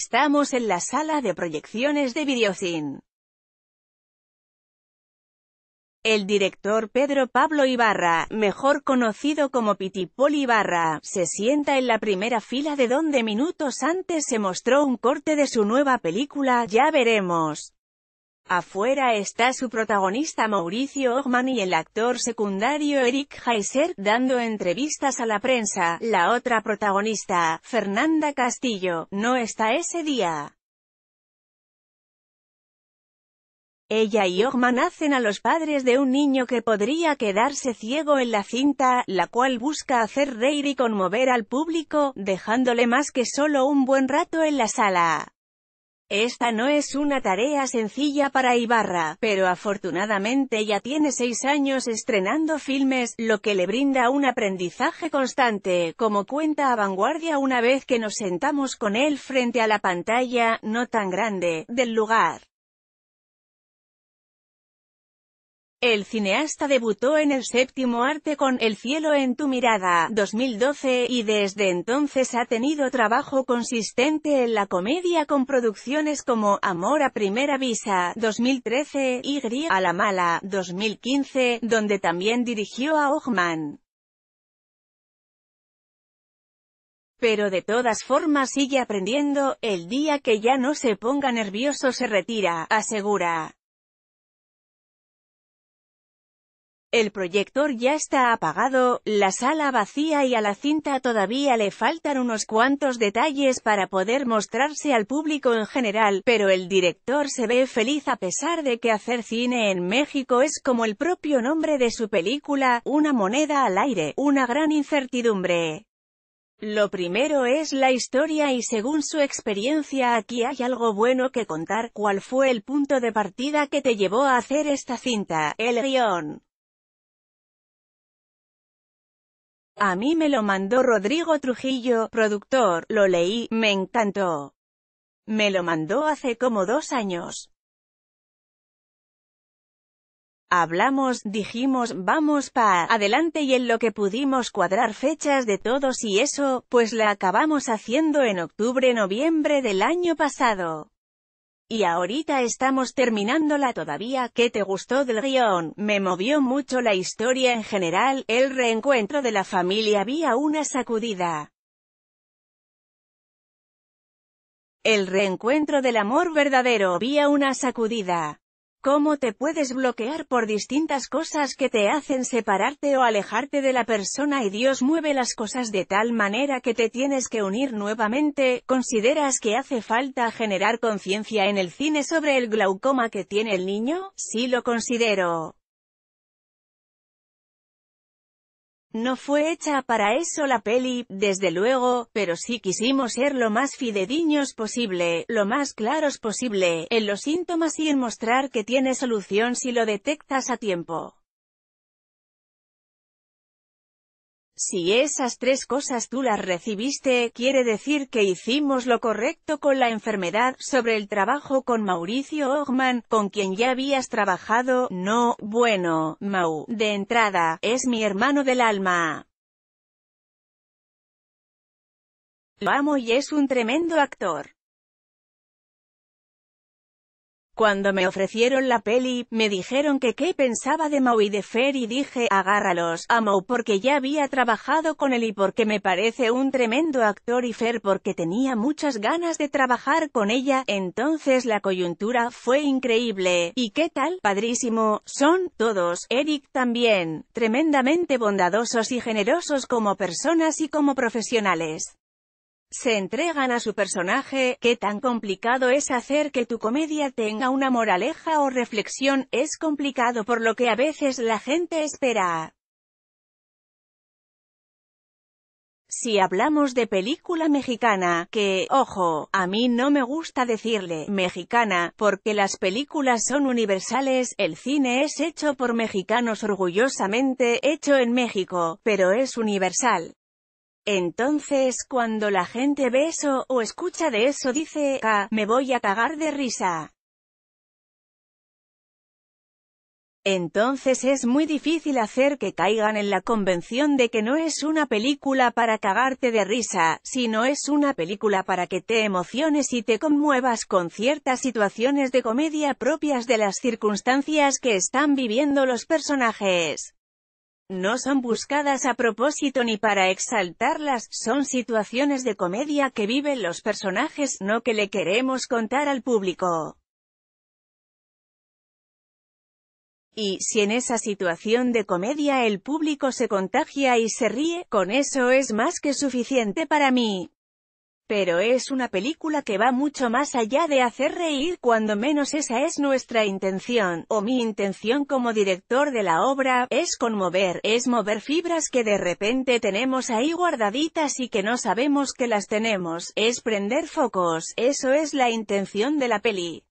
Estamos en la sala de proyecciones de Videocin. El director Pedro Pablo Ibarra, mejor conocido como Pitipol Ibarra, se sienta en la primera fila de donde minutos antes se mostró un corte de su nueva película, Ya Veremos. Afuera está su protagonista Mauricio Ogman y el actor secundario Eric Heiser, dando entrevistas a la prensa. La otra protagonista, Fernanda Castillo, no está ese día. Ella y Ogman hacen a los padres de un niño que podría quedarse ciego en la cinta, la cual busca hacer reír y conmover al público, dejándole más que solo un buen rato en la sala. Esta no es una tarea sencilla para Ibarra, pero afortunadamente ya tiene seis años estrenando filmes, lo que le brinda un aprendizaje constante, como cuenta a Vanguardia una vez que nos sentamos con él frente a la pantalla, no tan grande, del lugar. El cineasta debutó en el séptimo arte con El cielo en tu mirada, 2012, y desde entonces ha tenido trabajo consistente en la comedia con producciones como Amor a primera visa, 2013, Y a la mala, 2015, donde también dirigió a Ogman. pero de todas formas sigue aprendiendo, el día que ya no se ponga nervioso se retira, asegura. El proyector ya está apagado, la sala vacía y a la cinta todavía le faltan unos cuantos detalles para poder mostrarse al público en general, pero el director se ve feliz a pesar de que hacer cine en México es como el propio nombre de su película, una moneda al aire, una gran incertidumbre. Lo primero es la historia y según su experiencia aquí hay algo bueno que contar, cuál fue el punto de partida que te llevó a hacer esta cinta, el guión. A mí me lo mandó Rodrigo Trujillo, productor, lo leí, me encantó. Me lo mandó hace como dos años. Hablamos, dijimos, vamos pa adelante y en lo que pudimos cuadrar fechas de todos y eso, pues la acabamos haciendo en octubre-noviembre del año pasado. Y ahorita estamos terminándola todavía, ¿qué te gustó del guión? Me movió mucho la historia en general, el reencuentro de la familia había una sacudida. El reencuentro del amor verdadero había una sacudida cómo te puedes bloquear por distintas cosas que te hacen separarte o alejarte de la persona y Dios mueve las cosas de tal manera que te tienes que unir nuevamente, ¿consideras que hace falta generar conciencia en el cine sobre el glaucoma que tiene el niño? Sí lo considero. No fue hecha para eso la peli, desde luego, pero sí quisimos ser lo más fidediños posible, lo más claros posible, en los síntomas y en mostrar que tiene solución si lo detectas a tiempo. Si esas tres cosas tú las recibiste, quiere decir que hicimos lo correcto con la enfermedad, sobre el trabajo con Mauricio Ogman, con quien ya habías trabajado, no, bueno, Mau, de entrada, es mi hermano del alma. Lo amo y es un tremendo actor. Cuando me ofrecieron la peli, me dijeron que qué pensaba de Maui y de Fer y dije, agárralos, a Mau porque ya había trabajado con él y porque me parece un tremendo actor y Fer porque tenía muchas ganas de trabajar con ella, entonces la coyuntura fue increíble. ¿Y qué tal? Padrísimo, son, todos, Eric también, tremendamente bondadosos y generosos como personas y como profesionales se entregan a su personaje, qué tan complicado es hacer que tu comedia tenga una moraleja o reflexión, es complicado por lo que a veces la gente espera. Si hablamos de película mexicana, que, ojo, a mí no me gusta decirle mexicana, porque las películas son universales, el cine es hecho por mexicanos orgullosamente, hecho en México, pero es universal. Entonces cuando la gente ve eso, o escucha de eso dice, ah, me voy a cagar de risa. Entonces es muy difícil hacer que caigan en la convención de que no es una película para cagarte de risa, sino es una película para que te emociones y te conmuevas con ciertas situaciones de comedia propias de las circunstancias que están viviendo los personajes. No son buscadas a propósito ni para exaltarlas, son situaciones de comedia que viven los personajes, no que le queremos contar al público. Y, si en esa situación de comedia el público se contagia y se ríe, con eso es más que suficiente para mí. Pero es una película que va mucho más allá de hacer reír cuando menos esa es nuestra intención, o mi intención como director de la obra, es conmover, es mover fibras que de repente tenemos ahí guardaditas y que no sabemos que las tenemos, es prender focos, eso es la intención de la peli.